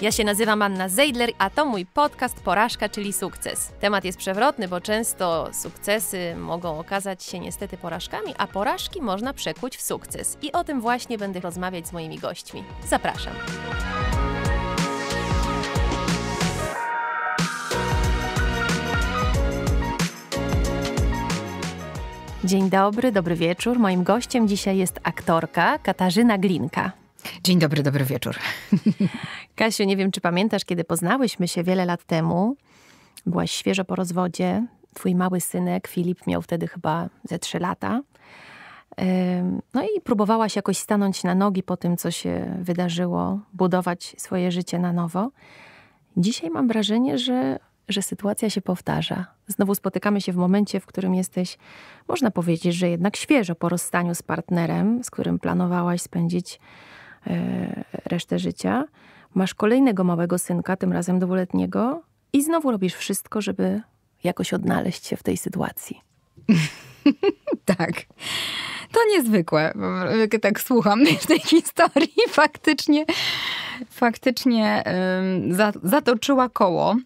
Ja się nazywam Anna Zeidler, a to mój podcast Porażka, czyli sukces. Temat jest przewrotny, bo często sukcesy mogą okazać się niestety porażkami, a porażki można przekuć w sukces. I o tym właśnie będę rozmawiać z moimi gośćmi. Zapraszam. Dzień dobry, dobry wieczór. Moim gościem dzisiaj jest aktorka Katarzyna Glinka. Dzień dobry, dobry wieczór. Kasiu, nie wiem, czy pamiętasz, kiedy poznałyśmy się wiele lat temu. Byłaś świeżo po rozwodzie. Twój mały synek Filip miał wtedy chyba ze trzy lata. No i próbowałaś jakoś stanąć na nogi po tym, co się wydarzyło, budować swoje życie na nowo. Dzisiaj mam wrażenie, że, że sytuacja się powtarza. Znowu spotykamy się w momencie, w którym jesteś, można powiedzieć, że jednak świeżo po rozstaniu z partnerem, z którym planowałaś spędzić E, resztę życia. Masz kolejnego małego synka, tym razem dwuletniego, i znowu robisz wszystko, żeby jakoś odnaleźć się w tej sytuacji. tak. To niezwykłe. Tak słucham tej historii. Faktycznie, faktycznie um, zatoczyła koło.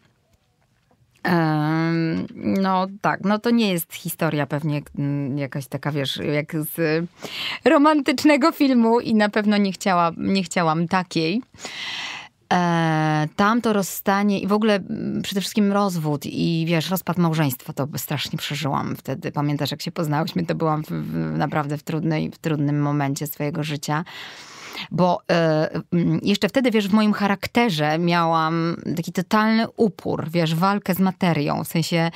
No tak, no to nie jest historia pewnie mm, jakaś taka, wiesz, jak z romantycznego filmu i na pewno nie, chciała, nie chciałam takiej. E, tamto rozstanie i w ogóle mm, przede wszystkim rozwód i wiesz, rozpad małżeństwa, to strasznie przeżyłam wtedy. Pamiętasz, jak się poznałyśmy, to byłam w, w, naprawdę w, trudnej, w trudnym momencie swojego życia bo e, mm, jeszcze wtedy, wiesz, w moim charakterze miałam taki totalny upór, wiesz, walkę z materią, w sensie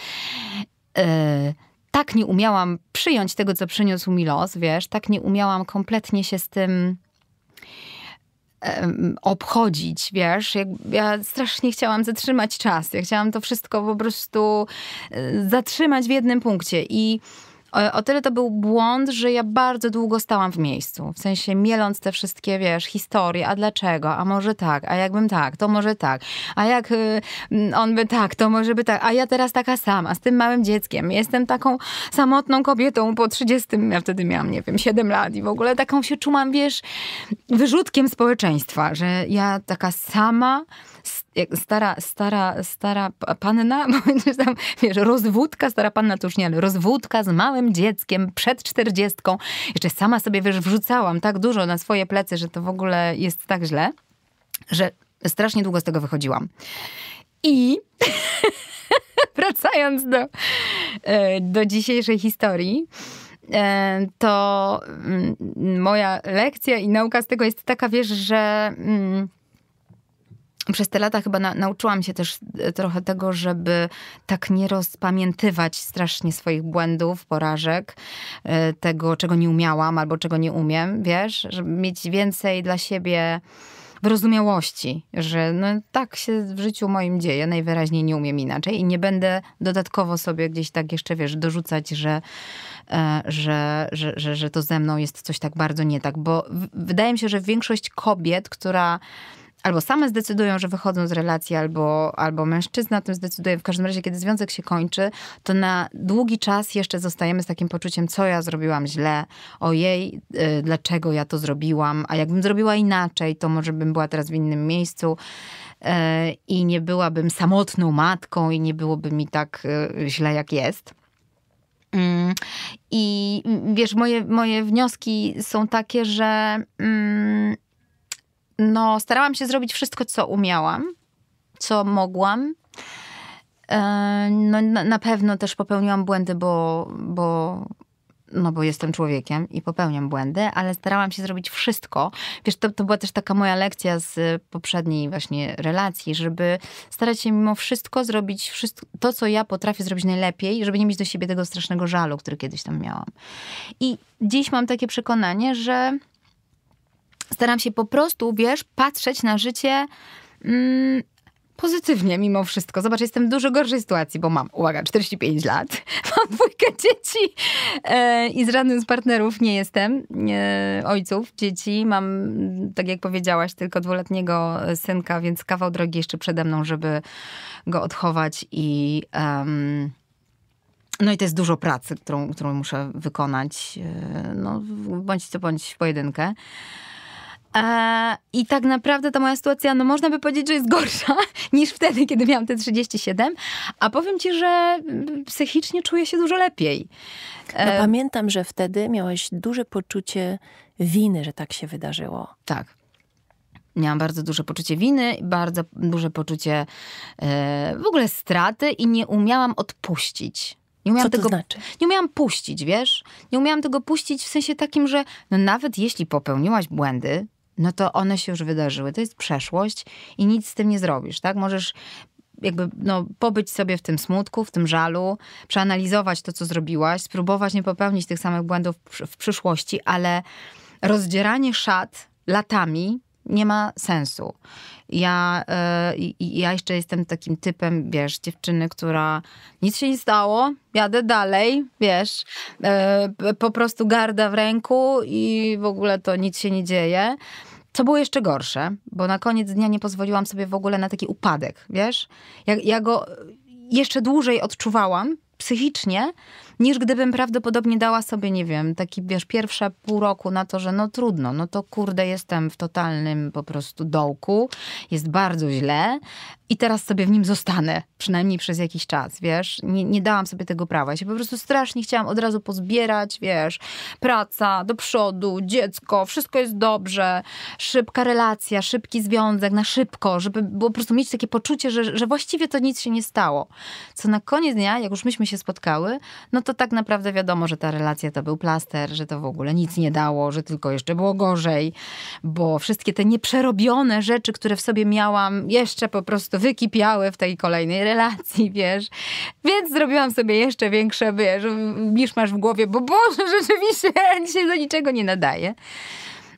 e, tak nie umiałam przyjąć tego, co przyniósł mi los, wiesz, tak nie umiałam kompletnie się z tym obchodzić, wiesz, ja strasznie chciałam zatrzymać czas, ja chciałam to wszystko po prostu e, zatrzymać w jednym punkcie i o, tyle to był błąd, że ja bardzo długo stałam w miejscu. W sensie mieląc te wszystkie, wiesz, historie, a dlaczego, a może tak, a jakbym tak, to może tak, a jak y, mm, on by tak, to może by tak, a ja teraz taka sama, z tym małym dzieckiem, jestem taką samotną kobietą po 30, ja wtedy miałam, nie wiem, 7 lat i w ogóle taką się czułam, wiesz, wyrzutkiem społeczeństwa, że ja taka sama stara, stara, stara panna, tam, wiesz, rozwódka, stara panna to już nie, ale rozwódka z małym dzieckiem przed czterdziestką. Jeszcze sama sobie, wiesz, wrzucałam tak dużo na swoje plecy, że to w ogóle jest tak źle, że strasznie długo z tego wychodziłam. I wracając do, e, do dzisiejszej historii, e, to mm, moja lekcja i nauka z tego jest taka, wiesz, że mm, przez te lata chyba na, nauczyłam się też e, trochę tego, żeby tak nie rozpamiętywać strasznie swoich błędów, porażek, e, tego, czego nie umiałam albo czego nie umiem, wiesz, żeby mieć więcej dla siebie wyrozumiałości, że no, tak się w życiu moim dzieje, najwyraźniej nie umiem inaczej i nie będę dodatkowo sobie gdzieś tak jeszcze, wiesz, dorzucać, że, e, że, że, że, że to ze mną jest coś tak bardzo nie tak, bo wydaje mi się, że większość kobiet, która albo same zdecydują, że wychodzą z relacji, albo, albo mężczyzna o tym zdecyduje. W każdym razie, kiedy związek się kończy, to na długi czas jeszcze zostajemy z takim poczuciem, co ja zrobiłam źle, ojej, yy, dlaczego ja to zrobiłam, a jakbym zrobiła inaczej, to może bym była teraz w innym miejscu y, i nie byłabym samotną matką i nie byłoby mi tak y, źle, jak jest. Mm, I mm, wiesz, moje, moje wnioski są takie, że mm, no, starałam się zrobić wszystko, co umiałam, co mogłam. E, no, na pewno też popełniłam błędy, bo, bo, no, bo jestem człowiekiem i popełniam błędy, ale starałam się zrobić wszystko. Wiesz, to, to była też taka moja lekcja z poprzedniej właśnie relacji, żeby starać się mimo wszystko zrobić wszystko, to, co ja potrafię zrobić najlepiej, żeby nie mieć do siebie tego strasznego żalu, który kiedyś tam miałam. I dziś mam takie przekonanie, że Staram się po prostu, wiesz, patrzeć na życie mm, pozytywnie mimo wszystko. Zobacz, jestem w dużo gorszej sytuacji, bo mam, uwaga, 45 lat, mam dwójkę dzieci e, i z żadnym z partnerów nie jestem, e, ojców dzieci. Mam, tak jak powiedziałaś, tylko dwuletniego synka, więc kawał drogi jeszcze przede mną, żeby go odchować i... Um, no i to jest dużo pracy, którą, którą muszę wykonać, e, no, bądź co bądź pojedynkę. E, I tak naprawdę ta moja sytuacja, no można by powiedzieć, że jest gorsza niż wtedy, kiedy miałam te 37, a powiem ci, że mm, psychicznie czuję się dużo lepiej. E, no, pamiętam, że wtedy miałaś duże poczucie winy, że tak się wydarzyło. Tak miałam bardzo duże poczucie winy, bardzo duże poczucie e, w ogóle straty i nie umiałam odpuścić. Nie umiałam Co to tego, znaczy? Nie umiałam puścić, wiesz? Nie umiałam tego puścić w sensie takim, że no nawet jeśli popełniłaś błędy, no to one się już wydarzyły. To jest przeszłość i nic z tym nie zrobisz, tak? Możesz jakby no, pobyć sobie w tym smutku, w tym żalu, przeanalizować to, co zrobiłaś, spróbować nie popełnić tych samych błędów w przyszłości, ale rozdzieranie szat latami nie ma sensu. Ja, y, ja jeszcze jestem takim typem, wiesz, dziewczyny, która nic się nie stało, jadę dalej, wiesz, y, po prostu garda w ręku i w ogóle to nic się nie dzieje. Co było jeszcze gorsze, bo na koniec dnia nie pozwoliłam sobie w ogóle na taki upadek, wiesz? Ja, ja go jeszcze dłużej odczuwałam, psychicznie, niż gdybym prawdopodobnie dała sobie, nie wiem, taki, wiesz, pierwsze pół roku na to, że no trudno, no to kurde, jestem w totalnym po prostu dołku, jest bardzo źle, i teraz sobie w nim zostanę, przynajmniej przez jakiś czas, wiesz? Nie, nie dałam sobie tego prawa. Ja się po prostu strasznie chciałam od razu pozbierać, wiesz? Praca, do przodu, dziecko, wszystko jest dobrze, szybka relacja, szybki związek, na szybko, żeby było po prostu mieć takie poczucie, że, że właściwie to nic się nie stało. Co na koniec dnia, jak już myśmy się spotkały, no to tak naprawdę wiadomo, że ta relacja to był plaster, że to w ogóle nic nie dało, że tylko jeszcze było gorzej, bo wszystkie te nieprzerobione rzeczy, które w sobie miałam, jeszcze po prostu wykipiały w tej kolejnej relacji, wiesz. Więc zrobiłam sobie jeszcze większe, wiesz, masz w głowie, bo Boże, rzeczywiście, ja się do niczego nie nadaje.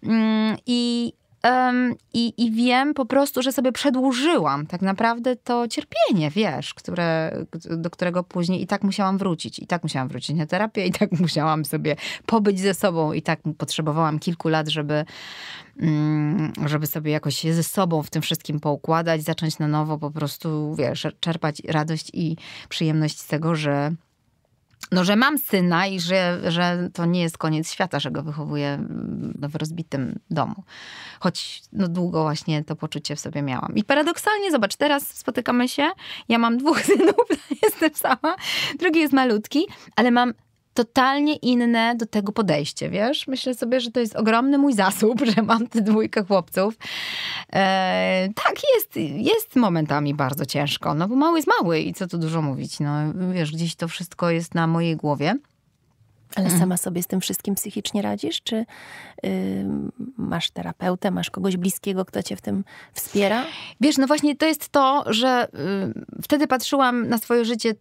Mm, I Um, i, I wiem po prostu, że sobie przedłużyłam tak naprawdę to cierpienie, wiesz, które, do którego później i tak musiałam wrócić, i tak musiałam wrócić na terapię, i tak musiałam sobie pobyć ze sobą, i tak potrzebowałam kilku lat, żeby, mm, żeby sobie jakoś ze sobą w tym wszystkim poukładać, zacząć na nowo po prostu, wiesz, czerpać radość i przyjemność z tego, że no, że mam syna i że, że to nie jest koniec świata, że go wychowuję mm, no, w rozbitym domu. Choć no, długo właśnie to poczucie w sobie miałam. I paradoksalnie, zobacz, teraz spotykamy się, ja mam dwóch synów, jestem sama, drugi jest malutki, ale mam totalnie inne do tego podejście, wiesz? Myślę sobie, że to jest ogromny mój zasób, że mam tę dwójkę chłopców. E, tak, jest, jest momentami bardzo ciężko, no bo mały jest mały i co tu dużo mówić, no wiesz, gdzieś to wszystko jest na mojej głowie. Ale mhm. sama sobie z tym wszystkim psychicznie radzisz? Czy yy, masz terapeutę, masz kogoś bliskiego, kto cię w tym wspiera? Wiesz, no właśnie to jest to, że yy, wtedy patrzyłam na swoje życie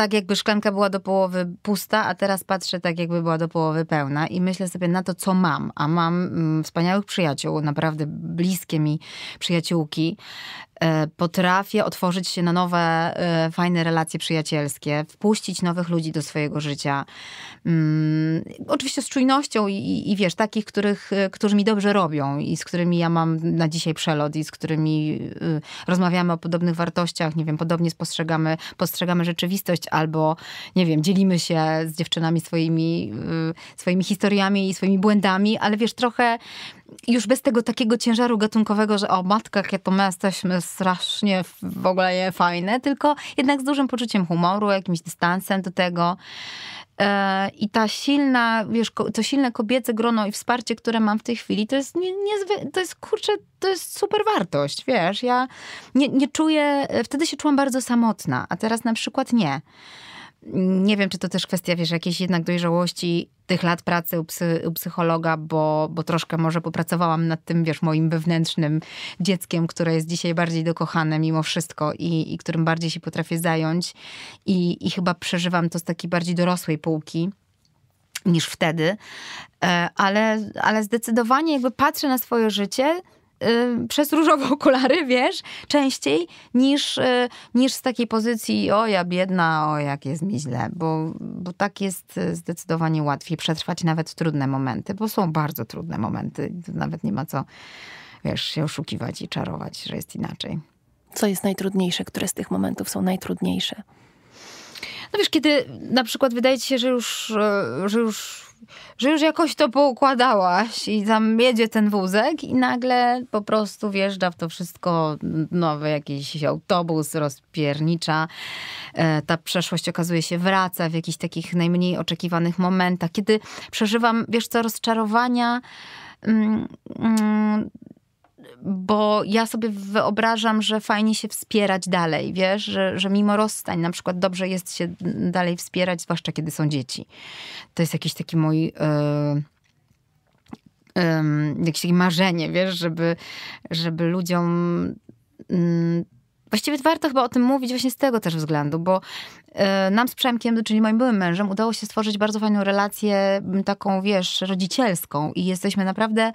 tak jakby szklanka była do połowy pusta, a teraz patrzę tak jakby była do połowy pełna i myślę sobie na to, co mam. A mam mm, wspaniałych przyjaciół, naprawdę bliskie mi przyjaciółki, E, potrafię otworzyć się na nowe, e, fajne relacje przyjacielskie, wpuścić nowych ludzi do swojego życia. Mm, oczywiście z czujnością i, i, wiesz, takich, których, e, którzy mi dobrze robią i z którymi ja mam na dzisiaj przelot i z którymi rozmawiamy o podobnych wartościach, nie wiem, podobnie spostrzegamy, postrzegamy rzeczywistość albo, nie wiem, dzielimy się z dziewczynami swoimi, swoimi historiami i swoimi błędami, ale wiesz, trochę już bez tego takiego ciężaru gatunkowego, że o matka, jakie to my jesteśmy strasznie w ogóle nie fajne, tylko jednak z dużym poczuciem humoru, jakimś dystansem do tego. E, I ta silna, wiesz, to silne kobiece grono i wsparcie, które mam w tej chwili, to jest, nie, to jest kurczę, to jest super wartość, wiesz. Ja nie, nie czuję, wtedy się czułam bardzo samotna, a teraz na przykład nie. Nie wiem, czy to też kwestia, wiesz, jakiejś jednak dojrzałości tych lat pracy u, psy, u psychologa, bo, bo troszkę może popracowałam nad tym, wiesz, moim wewnętrznym dzieckiem, które jest dzisiaj bardziej dokochane mimo wszystko i, i którym bardziej się potrafię zająć. I, I chyba przeżywam to z takiej bardziej dorosłej półki niż wtedy, e, ale, ale zdecydowanie jakby patrzę na swoje życie Y, przez różowe okulary, wiesz, częściej niż, y, niż z takiej pozycji o ja biedna, o jak jest mi źle, bo, bo tak jest y, zdecydowanie łatwiej przetrwać nawet trudne momenty, bo są bardzo trudne momenty, nawet nie ma co, wiesz, się oszukiwać i czarować, że jest inaczej. Co jest najtrudniejsze? Które z tych momentów są najtrudniejsze? No wiesz, kiedy na przykład wydaje ci się, że już, że już że już jakoś to poukładałaś i tam jedzie ten wózek i nagle po prostu wjeżdża w to wszystko nowy jakiś autobus, rozpiernicza. E, ta przeszłość okazuje się wraca w jakichś takich najmniej oczekiwanych momentach, kiedy przeżywam, wiesz co, rozczarowania mm, mm, bo ja sobie wyobrażam, że fajnie się wspierać dalej, wiesz, że, że mimo rozstań na przykład dobrze jest się dalej wspierać, zwłaszcza kiedy są dzieci. To jest jakiś taki mój... Yy e, e, jakieś takie marzenie, wiesz, żeby, żeby ludziom. Mm, właściwie warto chyba o tym mówić właśnie z tego też względu, bo E, nam z Przemkiem, czyli moim byłym mężem, udało się stworzyć bardzo fajną relację, taką, wiesz, rodzicielską i jesteśmy naprawdę,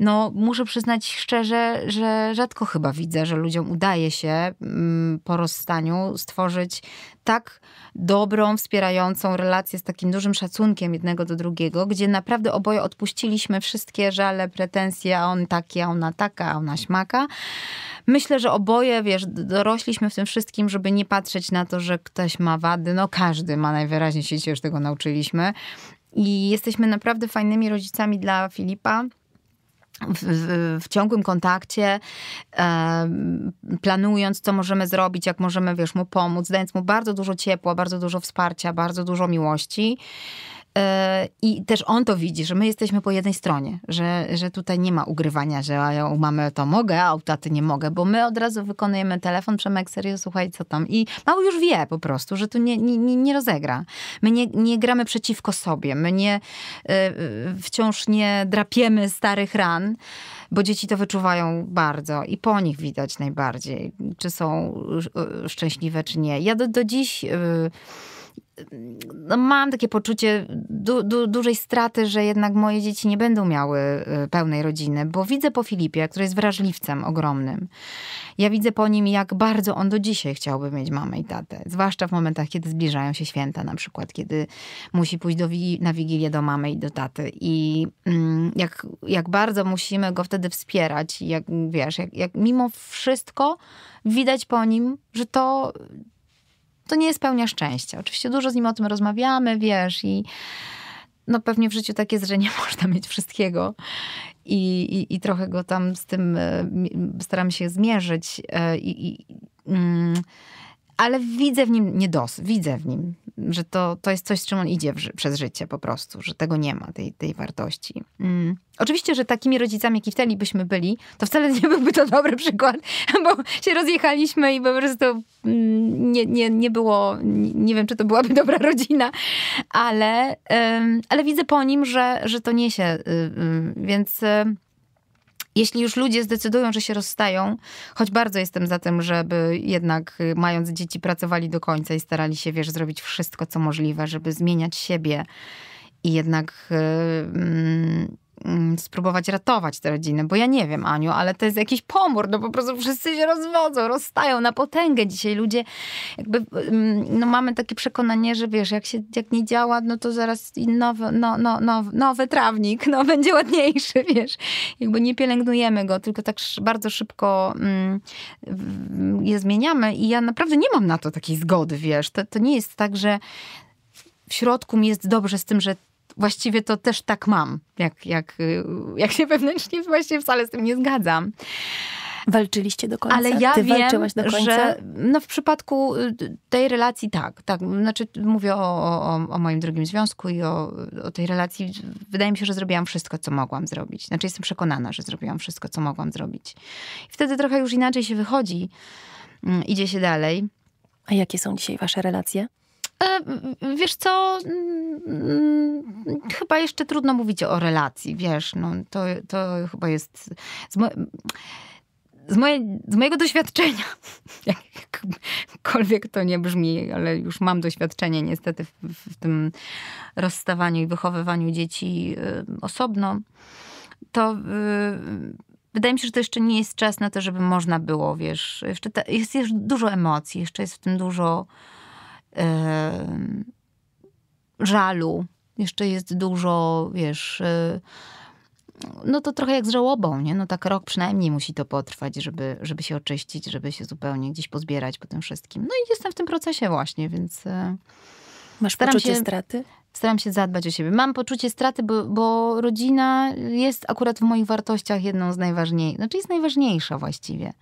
no muszę przyznać szczerze, że rzadko chyba widzę, że ludziom udaje się mm, po rozstaniu stworzyć tak dobrą, wspierającą relację z takim dużym szacunkiem jednego do drugiego, gdzie naprawdę oboje odpuściliśmy wszystkie żale, pretensje, a on taki, a ona taka, a ona śmaka. Myślę, że oboje, wiesz, dorośliśmy w tym wszystkim, żeby nie patrzeć na to, że ktoś ma ma wady, no każdy ma najwyraźniej, się już tego nauczyliśmy. I jesteśmy naprawdę fajnymi rodzicami dla Filipa. W, w, w, ciągłym kontakcie, e, planując, co możemy zrobić, jak możemy, wiesz, mu pomóc, dając mu bardzo dużo ciepła, bardzo dużo wsparcia, bardzo dużo miłości. E, I też on to widzi, że my jesteśmy po jednej stronie, że, że tutaj nie ma ugrywania, że ja u mamy to mogę, a u taty nie mogę, bo my od razu wykonujemy telefon, Przemek, serio, słuchaj, co tam. I mały już wie po prostu, że tu nie, nie, nie rozegra. My nie, nie gramy przeciwko sobie, my nie, e, e, wciąż nie drapiemy starych ran, bo dzieci to wyczuwają bardzo i po nich widać najbardziej, czy są szczęśliwe, czy nie. Ja do, do dziś... Yy, no mam takie poczucie du, du, dużej straty, że jednak moje dzieci nie będą miały y, pełnej rodziny, bo widzę po Filipie, który jest wrażliwcem ogromnym. Ja widzę po nim, jak bardzo on do dzisiaj chciałby mieć mamę i tatę. Zwłaszcza w momentach, kiedy zbliżają się święta, na przykład, kiedy musi pójść do, na wigilię do mamy i do taty. I mm, jak, jak bardzo musimy go wtedy wspierać, jak wiesz, jak, jak mimo wszystko widać po nim, że to to nie jest pełnia szczęścia. Oczywiście dużo z nim o tym rozmawiamy, wiesz, i no pewnie w życiu tak jest, że nie można mieć wszystkiego. I, i, i trochę go tam z tym e, staram się zmierzyć. E, I, i, mm, ale widzę w nim niedos, widzę w nim, że to, to jest coś, z czym on idzie przez życie po prostu, że tego nie ma, tej, tej wartości. Mm. Oczywiście, że takimi rodzicami, jak i wtedy byśmy byli, to wcale nie byłby to dobry przykład, bo się rozjechaliśmy i po prostu mm, nie, nie, nie było, nie wiem, czy to byłaby dobra rodzina, ale, ale widzę po nim, że, że to niesie, y, y, więc y, jeśli już ludzie zdecydują, że się rozstają, choć bardzo jestem za tym, żeby jednak y, mając dzieci pracowali do końca i starali się, wiesz, zrobić wszystko, co możliwe, żeby zmieniać siebie i jednak... Yy, Mm, spróbować ratować te rodziny, bo ja nie wiem, Aniu, ale to jest jakiś pomór, no po prostu wszyscy się rozwodzą, rozstają na potęgę dzisiaj ludzie. Jakby, mm, no mamy takie przekonanie, że wiesz, jak się, jak nie działa, no to zaraz nowy, no, no, no, nowy trawnik, no będzie ładniejszy, wiesz. Jakby nie pielęgnujemy go, tylko tak bardzo szybko mm, je zmieniamy i ja naprawdę nie mam na to takiej zgody, wiesz. To, to nie jest tak, że w środku mi jest dobrze z tym, że właściwie to też tak mam, jak, jak, y, jak się wewnętrznie właśnie wcale z tym nie zgadzam. Walczyliście do końca? Ale ja Ty wiem, do końca? że no w przypadku y, tej relacji tak. tak. Znaczy mówię o, o, o moim drugim związku i o, o, tej relacji. Wydaje mi się, że zrobiłam wszystko, co mogłam zrobić. Znaczy jestem przekonana, że zrobiłam wszystko, co mogłam zrobić. I wtedy trochę już inaczej się wychodzi. Mm, idzie się dalej. A jakie są dzisiaj wasze relacje? E, wiesz co, mm, chyba jeszcze trudno mówić o relacji, wiesz, no to, to chyba jest... Z, mo z, moje, z mojego doświadczenia, jakkolwiek to nie brzmi, ale już mam doświadczenie niestety w, w tym rozstawaniu i wychowywaniu dzieci y, osobno, to y, wydaje mi się, że to jeszcze nie jest czas na to, żeby można było, wiesz, jeszcze ta, jest, jest dużo emocji, jeszcze jest w tym dużo żalu. Jeszcze jest dużo, wiesz, y, no to trochę jak z żałobą, nie? No tak rok przynajmniej musi to potrwać, żeby, żeby się oczyścić, żeby się zupełnie gdzieś pozbierać po tym wszystkim. No i jestem w tym procesie właśnie, więc... E, Masz staram poczucie się, straty? Staram się zadbać o siebie. Mam poczucie straty, bo, bo rodzina jest akurat w moich wartościach jedną z najważniejszych, znaczy jest najważniejsza właściwie.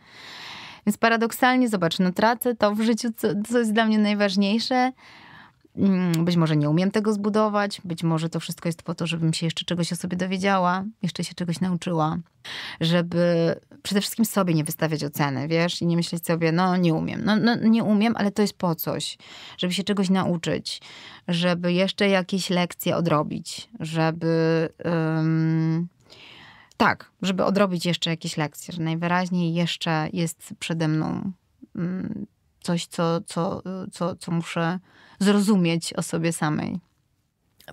Więc paradoksalnie, zobacz, no tracę to w życiu, co, co jest dla mnie najważniejsze. Mm, być może nie umiem tego zbudować, być może to wszystko jest po to, żebym się jeszcze czegoś o sobie dowiedziała, jeszcze się czegoś nauczyła, żeby przede wszystkim sobie nie wystawiać oceny, wiesz, i nie myśleć sobie, no nie umiem, no, no nie umiem, ale to jest po coś, żeby się czegoś nauczyć, żeby jeszcze jakieś lekcje odrobić, żeby. Um, tak, żeby odrobić jeszcze jakieś lekcje, że najwyraźniej jeszcze jest przede mną mm, coś, co, co, co, co muszę zrozumieć o sobie samej.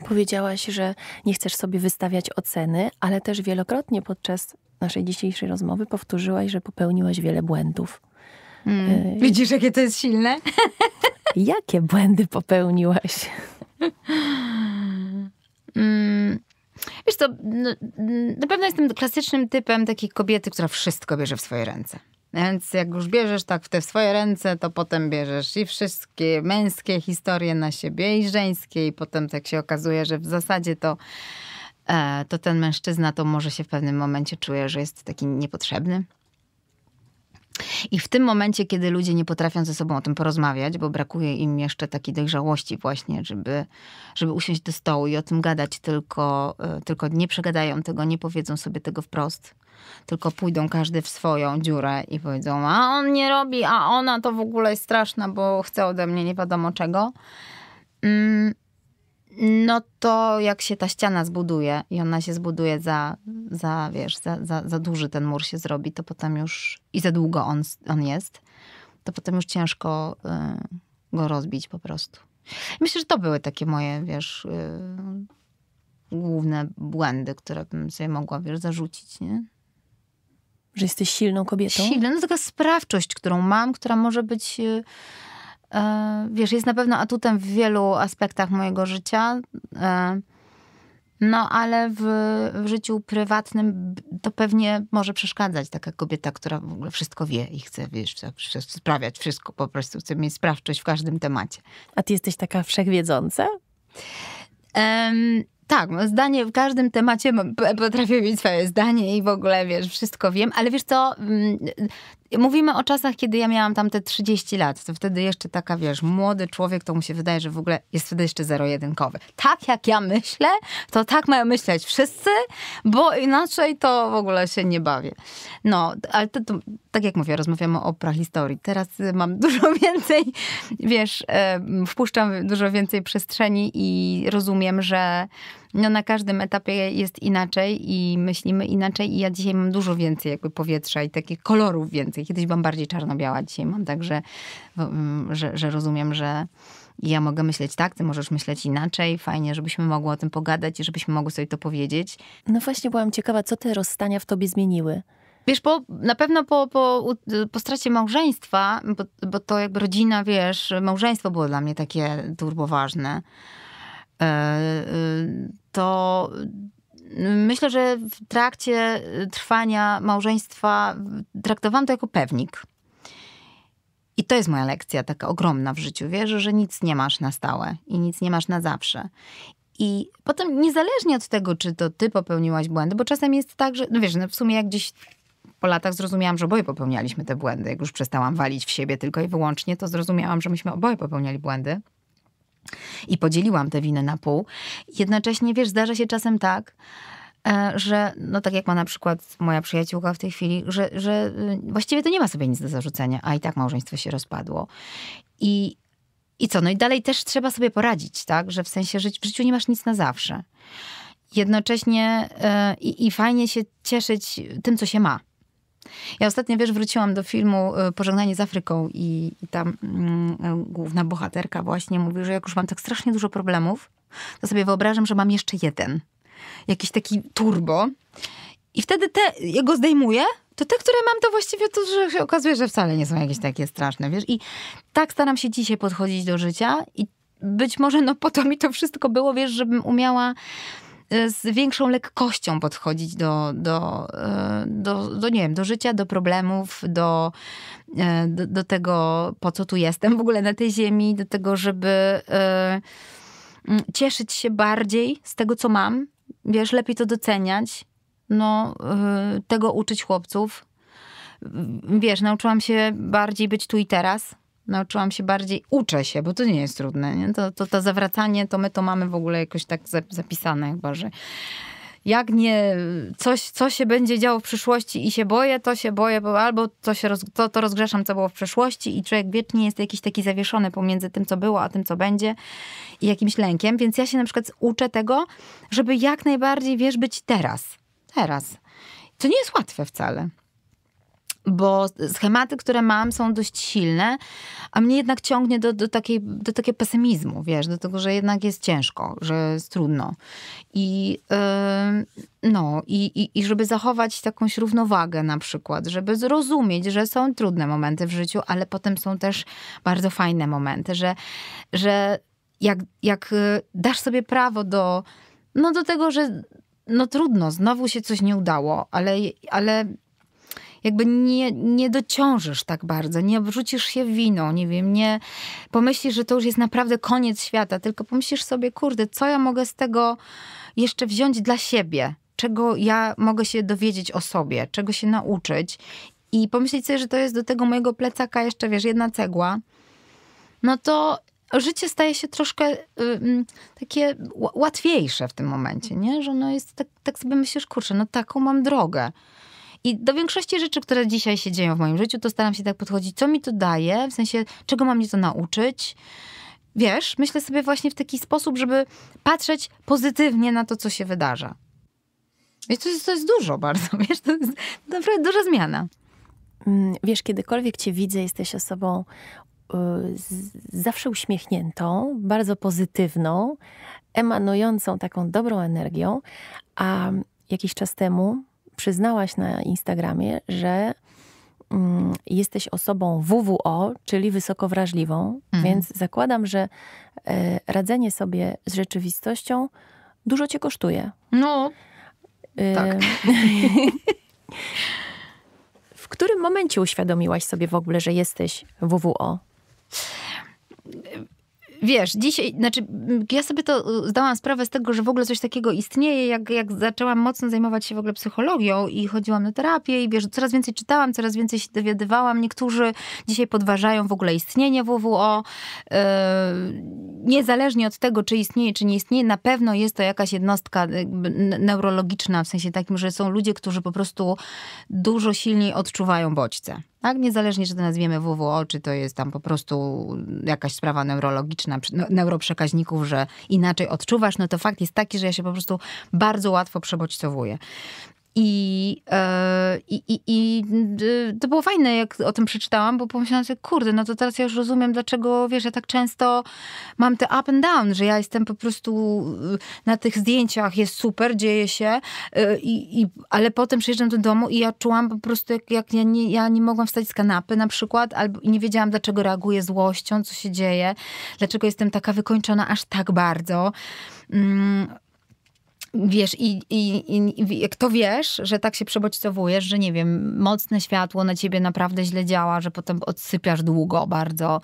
Powiedziałaś, że nie chcesz sobie wystawiać oceny, ale też wielokrotnie podczas naszej dzisiejszej rozmowy powtórzyłaś, że popełniłaś wiele błędów. Mm. Y, Widzisz, jakie to jest silne? Jakie błędy popełniłaś? Mm. Wiesz co, no, mm, na pewno jestem klasycznym typem takiej kobiety, która wszystko bierze w swoje ręce. Więc jak już bierzesz tak w te swoje ręce, to potem bierzesz i wszystkie męskie historie na siebie, i żeńskie, i potem tak się okazuje, że w zasadzie to, e, to ten mężczyzna to może się w pewnym momencie czuje, że jest taki niepotrzebny. I w tym momencie, kiedy ludzie nie potrafią ze sobą o tym porozmawiać, bo brakuje im jeszcze takiej dojrzałości właśnie, żeby, żeby usiąść do stołu i o tym gadać, tylko, e, tylko nie przegadają tego, nie powiedzą sobie tego wprost, tylko pójdą każdy w swoją dziurę i powiedzą, a on nie robi, a ona to w ogóle jest straszna, bo chce ode mnie nie wiadomo czego. Mm, no to jak się ta ściana zbuduje i ona się zbuduje za, za wiesz, za, za, za duży ten mur się zrobi, to potem już i za długo on, on jest, to potem już ciężko y, go rozbić po prostu. Myślę, że to były takie moje, wiesz, y, główne błędy, które bym sobie mogła, wiesz, zarzucić, nie? Że jesteś silną kobietą? Silna, no taka sprawczość, którą mam, która może być... Y, E, wiesz, jest na pewno atutem w wielu aspektach mojego życia. E, no, ale w, w, życiu prywatnym to pewnie może przeszkadzać taka kobieta, która w ogóle wszystko wie i chce, wiesz, sprawiać wszystko, po prostu chce mieć sprawczość w każdym temacie. A ty jesteś taka wszechwiedząca? Um, tak, no, zdanie w każdym temacie potrafię mieć swoje zdanie i w ogóle, wiesz, wszystko wiem, ale wiesz co, y, mówimy o czasach, kiedy ja miałam tam te 30 lat, to wtedy jeszcze taka, wiesz, młody człowiek, to mu się wydaje, że w ogóle jest wtedy jeszcze zero-jedynkowy. Tak jak ja myślę, to tak mają myśleć wszyscy, bo inaczej to w ogóle się nie bawię. No, ale to, to tak jak mówię, rozmawiamy o prahistorii. Teraz y, mam dużo więcej, wiesz, y, wpuszczam dużo więcej przestrzeni i rozumiem, że no na każdym etapie jest inaczej i myślimy inaczej i ja dzisiaj mam dużo więcej jakby powietrza i takich kolorów więcej. Kiedyś byłam bardziej czarno-biała, dzisiaj mam także, że, że rozumiem, że ja mogę myśleć tak, ty możesz myśleć inaczej. Fajnie, żebyśmy mogły o tym pogadać i żebyśmy mogły sobie to powiedzieć. No właśnie byłam ciekawa, co te rozstania w tobie zmieniły. Wiesz, po, na pewno po, po, po stracie małżeństwa, bo, bo to jakby rodzina, wiesz, małżeństwo było dla mnie takie turboważne. ważne E, y, to myślę, że w trakcie y, trwania małżeństwa traktowałam to jako pewnik. I to jest moja lekcja taka ogromna w życiu. Wierzę, że nic nie masz na stałe i nic nie masz na zawsze. I potem niezależnie od tego, czy to ty popełniłaś błędy, bo czasem jest tak, że no wiesz, no w sumie jak gdzieś po latach zrozumiałam, że oboje popełnialiśmy te błędy. Jak już przestałam walić w siebie tylko i wyłącznie, to zrozumiałam, że myśmy oboje popełniali błędy. I podzieliłam te winy na pół. Jednocześnie, wiesz, zdarza się czasem tak, e, że, no tak jak ma na przykład moja przyjaciółka w tej chwili, że, że y, właściwie to nie ma sobie nic do zarzucenia, a i tak małżeństwo się rozpadło. I, I co? No i dalej też trzeba sobie poradzić, tak? Że w sensie żyć, w życiu nie masz nic na zawsze. Jednocześnie e, i fajnie się cieszyć tym, co się ma. Ja ostatnio, wiesz, wróciłam do filmu e, Pożegnanie z Afryką i, i tam mm, e, główna bohaterka właśnie mówi, że jak już mam tak strasznie dużo problemów, to sobie wyobrażam, że mam jeszcze jeden. Jakiś taki turbo. I wtedy te, jego zdejmuję, to te, które mam, to właściwie to że się okazuje, że wcale nie są jakieś takie straszne, wiesz. I tak staram się dzisiaj podchodzić do życia i być może no po to mi to wszystko było, wiesz, żebym umiała Y, z większą lekkością podchodzić do, do, y, do, do, nie wiem, do życia, do problemów, do, y, do, do tego, po co tu jestem w ogóle na tej ziemi, do tego, żeby mm, cieszyć się bardziej z tego, co mam, wiesz, lepiej to doceniać, no, tego uczyć chłopców. Wiesz, nauczyłam się bardziej być tu i teraz, nauczyłam się bardziej, uczę się, bo to nie jest trudne. Nie? To, to, to zawracanie, to my to mamy w ogóle jakoś tak zapisane chyba, że jak nie, coś, co się będzie działo w przyszłości i się boję, to się boję, bo albo to, się roz, to, to rozgrzeszam, co było w przeszłości i człowiek wiecznie jest jakiś taki zawieszony pomiędzy tym, co było, a tym, co będzie i jakimś lękiem. Więc ja się na przykład uczę tego, żeby jak najbardziej, wiesz, być teraz. Teraz. To nie jest łatwe wcale bo schematy, które mam, są dość silne, a mnie jednak ciągnie do, do, takiej, do takiego pesymizmu, wiesz, do tego, że jednak jest ciężko, że jest trudno. I, yy, no, i, i, i żeby zachować takąś równowagę na przykład, żeby zrozumieć, że są trudne momenty w życiu, ale potem są też bardzo fajne momenty, że, że jak, jak y, dasz sobie prawo do, no, do tego, że no trudno, znowu się coś nie udało, ale, ale jakby nie, nie dociążysz tak bardzo, nie wrzucisz się winą, nie wiem, nie pomyślisz, że to już jest naprawdę koniec świata, tylko pomyślisz sobie, kurde, co ja mogę z tego jeszcze wziąć dla siebie? Czego ja mogę się dowiedzieć o sobie, czego się nauczyć, i pomyśleć sobie, że to jest do tego mojego plecaka jeszcze, wiesz, jedna cegła, no to życie staje się troszkę y, mm, takie łatwiejsze w tym momencie, nie? Że no jest, tak, tak sobie myślisz, kurczę, no taką mam drogę. I do większości rzeczy, które dzisiaj się dzieją w moim życiu, to staram się tak podchodzić, co mi to daje, w sensie czego mam mnie to nauczyć. Wiesz, myślę sobie właśnie w taki sposób, żeby patrzeć pozytywnie na to, co się wydarza. Więc to jest, to jest dużo bardzo, wiesz, to jest naprawdę duża zmiana. Mm, wiesz, kiedykolwiek cię widzę, jesteś osobą y, z, zawsze uśmiechniętą, bardzo pozytywną, emanującą taką dobrą energią, a jakiś czas temu przyznałaś na Instagramie, że mm, jesteś osobą WWO, czyli wysokowrażliwą, mhm. więc zakładam, że e, radzenie sobie z rzeczywistością dużo cię kosztuje. No. Y tak. w którym momencie uświadomiłaś sobie w ogóle, że jesteś WWO? Y, Wiesz, dzisiaj, znaczy, ja sobie to y, zdałam sprawę z tego, że w ogóle coś takiego istnieje, jak, jak zaczęłam mocno zajmować się w ogóle psychologią i chodziłam na terapię i wiesz, coraz więcej czytałam, coraz więcej się dowiadywałam. Niektórzy dzisiaj podważają w ogóle istnienie WWO. Yy, niezależnie od tego, czy istnieje, czy nie istnieje, na pewno jest to jakaś jednostka y, neurologiczna, w sensie takim, że są ludzie, którzy po prostu dużo silniej odczuwają bodźce. Tak? Niezależnie, czy to nazwiemy WWO, czy to jest tam po prostu jakaś sprawa neurologiczna, no, neuroprzekaźników, że inaczej odczuwasz, no to fakt jest taki, że ja się po prostu bardzo łatwo przebodźcowuję. E, I, i, i, i y, to było fajne, jak o tym przeczytałam, bo pomyślałam sobie, kurde, no to teraz ja już rozumiem, dlaczego, wiesz, ja tak często mam te up and down, że ja jestem po prostu y, na tych zdjęciach, jest super, dzieje się, y, i, i, ale potem przyjeżdżam do domu i ja czułam po prostu, jak, jak ja, nie, ja nie mogłam wstać z kanapy na przykład, albo nie wiedziałam, dlaczego reaguję złością, co się dzieje, dlaczego jestem taka wykończona aż tak bardzo. Mm, Wiesz, i, i, i, jak to wiesz, że tak się przebodźcowujesz, że nie wiem, mocne światło na ciebie naprawdę źle działa, że potem odsypiasz długo bardzo,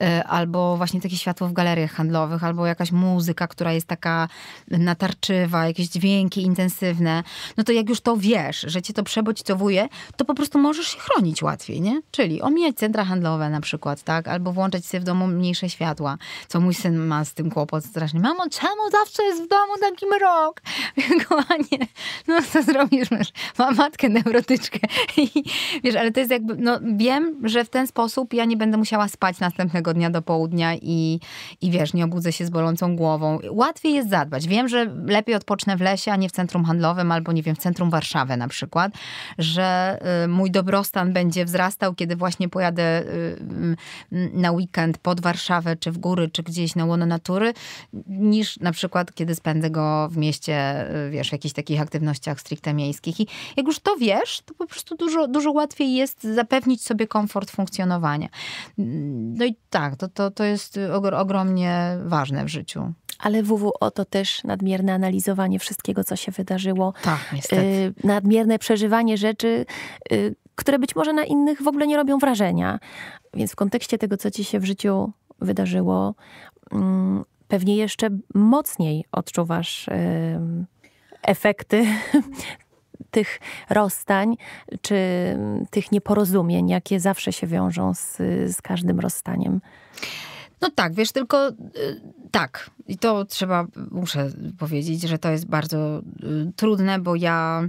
e, albo właśnie takie światło w galeriach handlowych, albo jakaś muzyka, która jest taka natarczywa, jakieś dźwięki intensywne, no to jak już to wiesz, że cię to przebodźcowuje, to po prostu możesz się chronić łatwiej, nie? Czyli omijać centra handlowe na przykład, tak? Albo włączać sobie w domu mniejsze światła, co mój syn ma z tym kłopot strasznie. Mamo, czemu zawsze jest w domu taki mrok? kochanie, no co zrobisz, masz ma matkę neurotyczkę. I, wiesz, ale to jest jakby, no wiem, że w ten sposób ja nie będę musiała spać następnego dnia do południa i, i wiesz, nie obudzę się z bolącą głową. Łatwiej jest zadbać. Wiem, że lepiej odpocznę w lesie, a nie w centrum handlowym albo, nie wiem, w centrum Warszawy na przykład, że y, mój dobrostan będzie wzrastał, kiedy właśnie pojadę y, y, na weekend pod Warszawę, czy w góry, czy gdzieś na łono natury, niż na przykład, kiedy spędzę go w mieście Y, wiesz, w jakichś takich aktywnościach stricte miejskich. I jak już to wiesz, to po prostu dużo, dużo łatwiej jest zapewnić sobie komfort funkcjonowania. No i tak, to, to, to jest ogromnie ważne w życiu. Ale WWO to też nadmierne analizowanie wszystkiego, co się wydarzyło. Tak, niestety. Y, nadmierne przeżywanie rzeczy, y, które być może na innych w ogóle nie robią wrażenia. Więc w kontekście tego, co ci się w życiu wydarzyło, mm, pewnie jeszcze mocniej odczuwasz efekty tych rozstań, czy tych nieporozumień, jakie zawsze się wiążą z, z każdym rozstaniem. No tak, wiesz, tylko y, tak. I to trzeba, muszę powiedzieć, że to jest bardzo y, trudne, bo ja.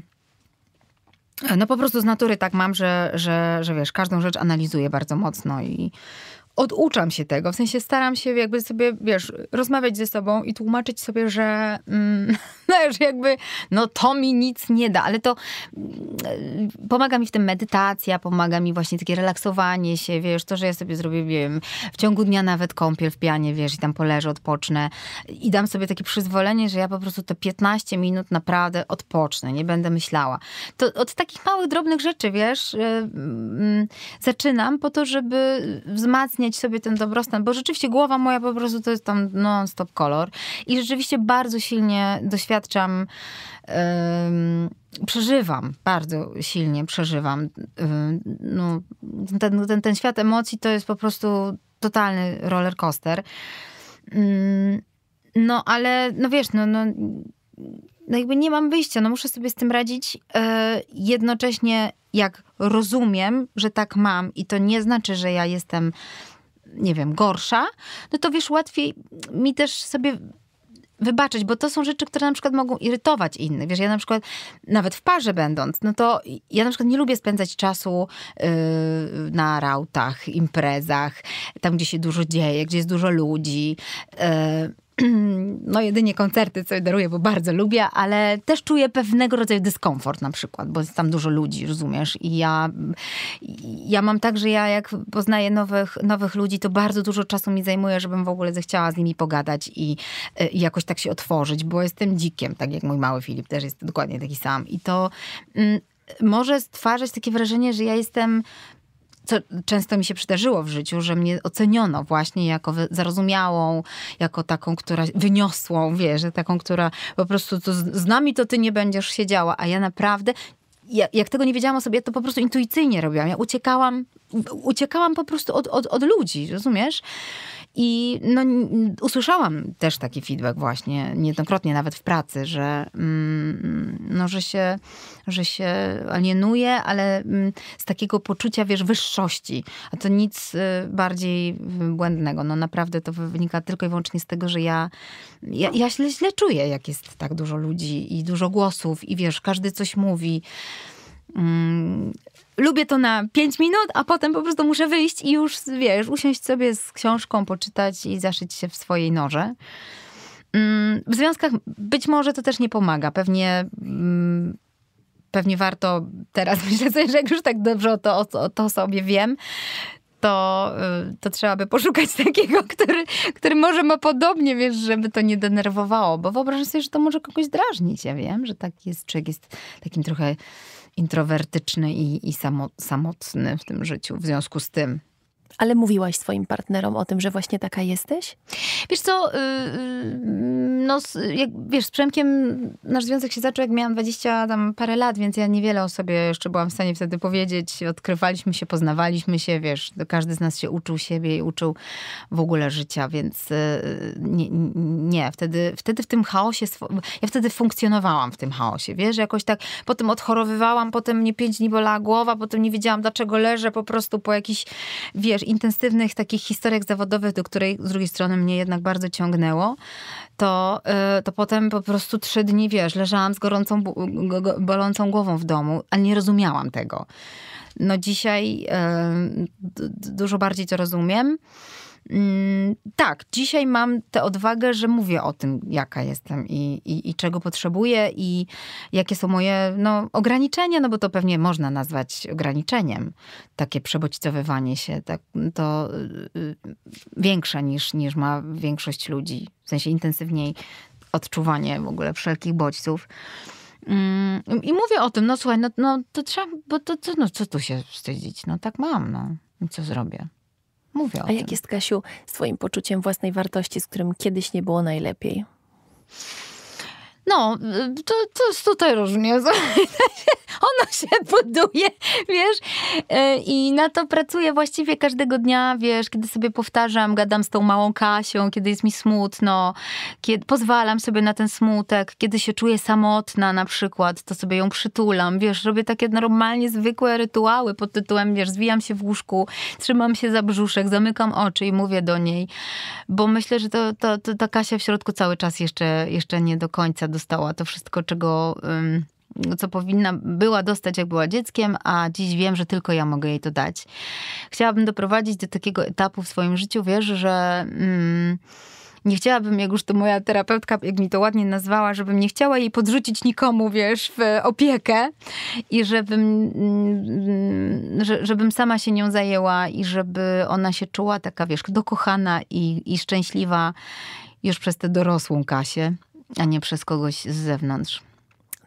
No po prostu z natury tak mam, że, że, że wiesz, każdą rzecz analizuję bardzo mocno i oduczam się tego, w sensie staram się jakby sobie, wiesz, rozmawiać ze sobą i tłumaczyć sobie, że mm, no już jakby, no to mi nic nie da, ale to mm, pomaga mi w tym medytacja, pomaga mi właśnie takie relaksowanie się, wiesz, to, że ja sobie zrobię, wiem, w ciągu dnia nawet kąpiel w pianie, wiesz, i tam poleżę, odpocznę i dam sobie takie przyzwolenie, że ja po prostu te 15 minut naprawdę odpocznę, nie będę myślała. To od takich małych, drobnych rzeczy, wiesz, y, mm, zaczynam po to, żeby wzmacniać zapewniać sobie ten dobrostan, bo rzeczywiście głowa moja po prostu to jest tam non-stop kolor i rzeczywiście bardzo silnie doświadczam, yy, przeżywam, bardzo silnie przeżywam. Yy, no, ten, ten, ten świat emocji to jest po prostu totalny roller coaster. Mm, no ale, no wiesz, no, no no jakby nie mam wyjścia, no muszę sobie z tym radzić. E, jednocześnie, jak rozumiem, że tak mam i to nie znaczy, że ja jestem nie wiem, gorsza, no to wiesz, łatwiej mi też sobie wybaczyć, bo to są rzeczy, które na przykład mogą irytować innych. Wiesz, ja na przykład nawet w parze będąc, no to ja na przykład nie lubię spędzać czasu yy, na rautach, imprezach, tam gdzie się dużo dzieje, gdzie jest dużo ludzi. Yy no jedynie koncerty sobie daruję, bo bardzo lubię, ale też czuję pewnego rodzaju dyskomfort na przykład, bo jest tam dużo ludzi, rozumiesz? I ja, ja mam tak, że ja jak poznaję nowych, nowych ludzi, to bardzo dużo czasu mi zajmuje, żebym w ogóle zechciała z nimi pogadać i, e, i jakoś tak się otworzyć, bo jestem dzikiem, tak jak mój mały Filip też jest dokładnie taki sam. I to... Mm, może stwarzać takie wrażenie, że ja jestem co często mi się przydarzyło w życiu, że mnie oceniono właśnie jako zarozumiałą, jako taką, która wyniosłą, wiesz, taką, która po prostu to z nami to ty nie będziesz siedziała, a ja naprawdę ja, jak tego nie wiedziałam o sobie, to po prostu intuicyjnie robiłam. Ja uciekałam, uciekałam po prostu od, od, od ludzi, rozumiesz? I no, usłyszałam też taki feedback właśnie niejednokrotnie, nawet w pracy, że, mm, no, że, się, że się alienuje, ale mm, z takiego poczucia, wiesz, wyższości. A to nic y, bardziej y, błędnego. No naprawdę to wynika tylko i wyłącznie z tego, że ja, ja, ja źle, źle czuję, jak jest tak dużo ludzi i dużo głosów i wiesz, każdy coś mówi. Mm, lubię to na 5 minut, a potem po prostu muszę wyjść i już, wiesz, usiąść sobie z książką, poczytać i zaszyć się w swojej norze. Mm, w związkach być może to też nie pomaga. Pewnie, mm, pewnie warto teraz, myśleć, sobie, że jak już tak dobrze o to, o to sobie wiem, to, y, to trzeba by poszukać takiego, który, który może ma podobnie, wiesz, żeby to nie denerwowało. Bo wyobrażam sobie, że to może kogoś drażnić. Ja wiem, że tak jest, człowiek jest takim trochę introwertyczny i, i samo, samotny w tym życiu. W związku z tym ale mówiłaś swoim partnerom o tym, że właśnie taka jesteś? Wiesz co, y, y, no jak, wiesz, z Przemkiem nasz związek się zaczął, jak miałam 20 tam parę lat, więc ja niewiele o sobie jeszcze byłam w stanie wtedy powiedzieć. Odkrywaliśmy się, poznawaliśmy się, wiesz, każdy z nas się uczył siebie i uczył w ogóle życia, więc y, nie, nie wtedy, wtedy w tym chaosie, ja wtedy funkcjonowałam w tym chaosie, wiesz, jakoś tak, potem odchorowywałam, potem mnie pięć dni bolała głowa, potem nie wiedziałam, dlaczego leżę, po prostu po jakiś, wiesz, intensywnych takich historiach zawodowych, do której z drugiej strony mnie jednak bardzo ciągnęło, to, e, to potem po prostu trzy dni, wiesz, leżałam z gorącą, bolącą głową w domu, ale nie rozumiałam tego. No dzisiaj e, dużo bardziej to rozumiem. Mm, tak, dzisiaj mam tę odwagę, że mówię o tym, jaka jestem i, i, i, czego potrzebuję i jakie są moje no, ograniczenia, no bo to pewnie można nazwać ograniczeniem, takie przebodźcowywanie się, tak, to y, y większe niż, niż ma większość ludzi, w sensie intensywniej odczuwanie w ogóle wszelkich bodźców. Mm, I mówię o tym, no słuchaj, no, no to trzeba, bo to, to, no, co tu się wstydzić, no tak mam, no co zrobię mówię o A tym. jak jest, Kasiu, z twoim poczuciem własnej wartości, z którym kiedyś nie było najlepiej? No, y, to, to jest tutaj różnie. Ono się buduje, wiesz? Y, I na to pracuję właściwie każdego dnia, wiesz, kiedy sobie powtarzam, gadam z tą małą Kasią, kiedy jest mi smutno, kiedy pozwalam sobie na ten smutek, kiedy się czuję samotna na przykład, to sobie ją przytulam, wiesz, robię takie normalnie zwykłe rytuały pod tytułem, wiesz, zwijam się w łóżku, trzymam się za brzuszek, zamykam oczy i mówię do niej, bo myślę, że to, to, to ta Kasia w środku cały czas jeszcze, jeszcze nie do końca dostała to wszystko, czego. No, co powinna była dostać, jak była dzieckiem, a dziś wiem, że tylko ja mogę jej to dać. Chciałabym doprowadzić do takiego etapu w swoim życiu, wiesz, że. Mm, nie chciałabym, jak już to moja terapeutka, jak mi to ładnie nazwała, żebym nie chciała jej podrzucić nikomu, wiesz, w opiekę i żebym, żebym sama się nią zajęła i żeby ona się czuła taka, wiesz, dokochana i, i szczęśliwa już przez tę dorosłą Kasię a nie przez kogoś z zewnątrz.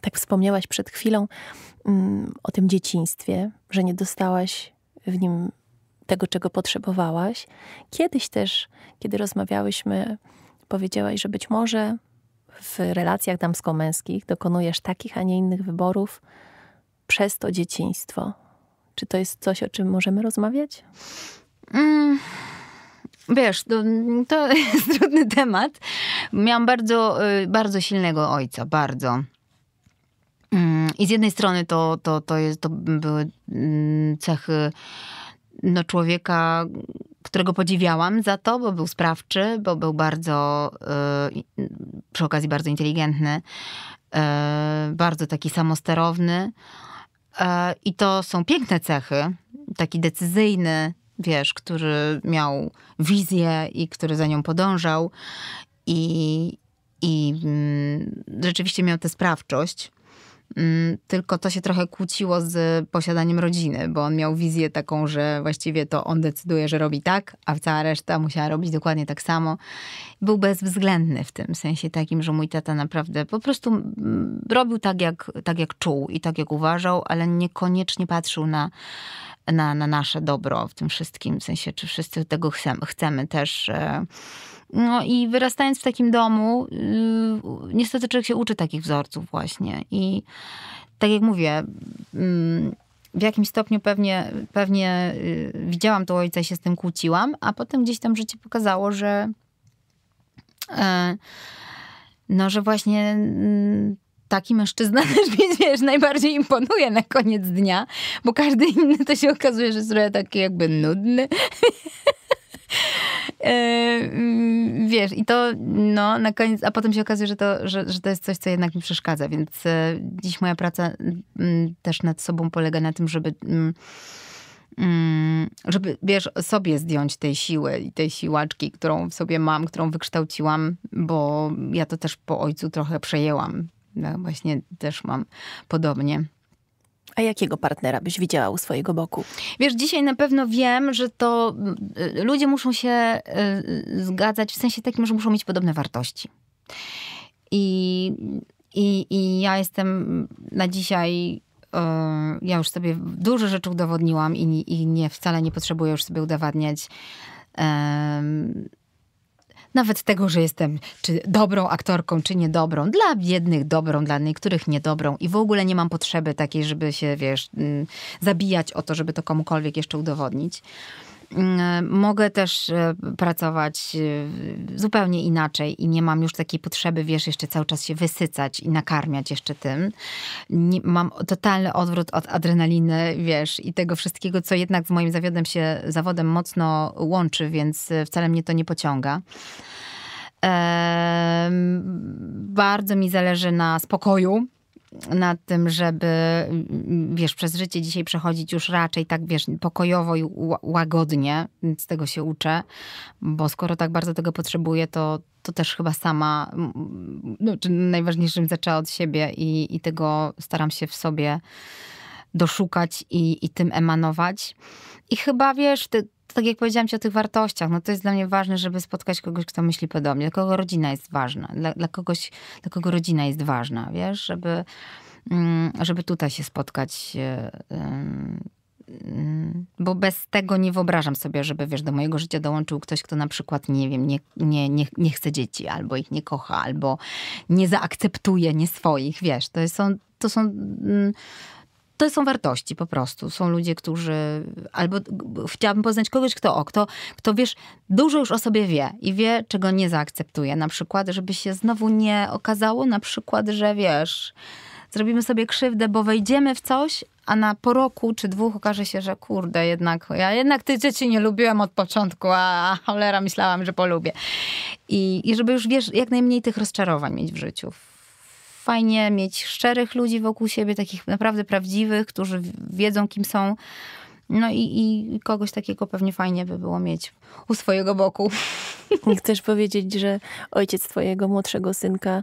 Tak wspomniałaś przed chwilą mm, o tym dzieciństwie, że nie dostałaś w nim tego, czego potrzebowałaś. Kiedyś też, kiedy rozmawiałyśmy, powiedziałaś, że być może w relacjach damsko-męskich dokonujesz takich, a nie innych wyborów przez to dzieciństwo. Czy to jest coś, o czym możemy rozmawiać? Mm. Wiesz, to, to jest trudny temat. Miałam bardzo, y, bardzo silnego ojca, bardzo. Mm, I z jednej strony to, to, to, jest, to były mm, cechy no, człowieka, którego podziwiałam za to, bo był sprawczy, bo był bardzo, y, przy okazji bardzo inteligentny, y, bardzo taki samosterowny. I to są piękne cechy, taki decyzyjny, wiesz, który miał wizję i który za nią podążał i, i mm, rzeczywiście miał tę sprawczość. Mm, tylko to się trochę kłóciło z posiadaniem rodziny, bo on miał wizję taką, że właściwie to on decyduje, że robi tak, a cała reszta musiała robić dokładnie tak samo. Był bezwzględny w tym sensie takim, że mój tata naprawdę po prostu mm, robił tak, jak, tak jak czuł i tak jak uważał, ale niekoniecznie patrzył na, na, na nasze dobro w tym wszystkim w sensie, czy wszyscy tego chcemy, chcemy też. E no i wyrastając w takim domu, y, niestety człowiek się uczy takich wzorców właśnie. I tak jak mówię, mm, w jakimś stopniu pewnie, pewnie y, widziałam to ojca i się z tym kłóciłam, a potem gdzieś tam życie pokazało, że e, no, że właśnie mm, taki mężczyzna też mi, wiesz, najbardziej imponuje na koniec dnia, bo każdy inny to się okazuje, że jest trochę taki jakby nudny. E, mm, wiesz, i to no, na koniec, a potem się okazuje, że to, że, że to jest coś, co jednak mi przeszkadza, więc e, dziś moja praca mm, też nad sobą polega na tym, żeby mm, żeby, wiesz, sobie zdjąć tej siły i tej siłaczki, którą w sobie mam, którą wykształciłam, bo ja to też po ojcu trochę przejęłam. No, właśnie też mam podobnie. A jakiego partnera byś widziała u swojego boku? Wiesz, dzisiaj na pewno wiem, że to y, ludzie muszą się y, zgadzać w sensie takim, że muszą mieć podobne wartości. I, i, i ja jestem na dzisiaj y, ja już sobie dużo rzeczy udowodniłam i, i nie, wcale nie potrzebuję już sobie udowadniać nawet tego, że jestem czy dobrą aktorką, czy niedobrą. Dla jednych dobrą, dla niektórych niedobrą. I w ogóle nie mam potrzeby takiej, żeby się, wiesz, mm, zabijać o to, żeby to komukolwiek jeszcze udowodnić. Mm, e, mogę też e, pracować e, zupełnie inaczej i nie mam już takiej potrzeby, wiesz, jeszcze cały czas się wysycać i nakarmiać jeszcze tym. Nie, mam totalny odwrót od adrenaliny, wiesz, i tego wszystkiego, co jednak z moim zawiodem się, zawodem mocno łączy, więc wcale mnie to nie pociąga. Eee, bardzo mi zależy na spokoju nad tym, żeby mm, wiesz, przez życie dzisiaj przechodzić już raczej tak, wiesz, pokojowo i łagodnie, z tego się uczę, bo skoro tak bardzo tego potrzebuję, to, to też chyba sama, no, najważniejszym zaczęła od siebie i, i tego staram się w sobie doszukać i, i tym emanować. I chyba wiesz, ty, tak jak powiedziałam ci o tych wartościach, no to jest dla mnie ważne, żeby spotkać kogoś, kto myśli podobnie, dla kogo rodzina jest ważna, dla, dla kogoś, dla kogo rodzina jest ważna, wiesz, żeby, mm, żeby tutaj się spotkać. E, e, bo bez tego nie wyobrażam sobie, żeby wiesz, do mojego życia dołączył ktoś, kto na przykład nie wiem, nie, nie, nie, nie chce dzieci, albo ich nie kocha, albo nie zaakceptuje nie swoich, wiesz, to są, to są mm, to są wartości po prostu. Są ludzie, którzy, albo chciałabym poznać kogoś, kto, o, kto, kto wiesz, dużo już o sobie wie i wie, czego nie zaakceptuje. Na przykład, żeby się znowu nie okazało, na przykład, że wiesz, zrobimy sobie krzywdę, bo wejdziemy w coś, a na po roku czy dwóch okaże się, że kurde, jednak ja jednak tych dzieci nie lubiłam od początku, a cholera myślałam, że polubię. I, i żeby już wiesz, jak najmniej tych rozczarowań mieć w życiu fajnie mieć szczerych ludzi wokół siebie, takich naprawdę prawdziwych, którzy wiedzą, kim są. No i, i kogoś takiego pewnie fajnie by było mieć u swojego boku. Chcesz powiedzieć, że ojciec twojego młodszego synka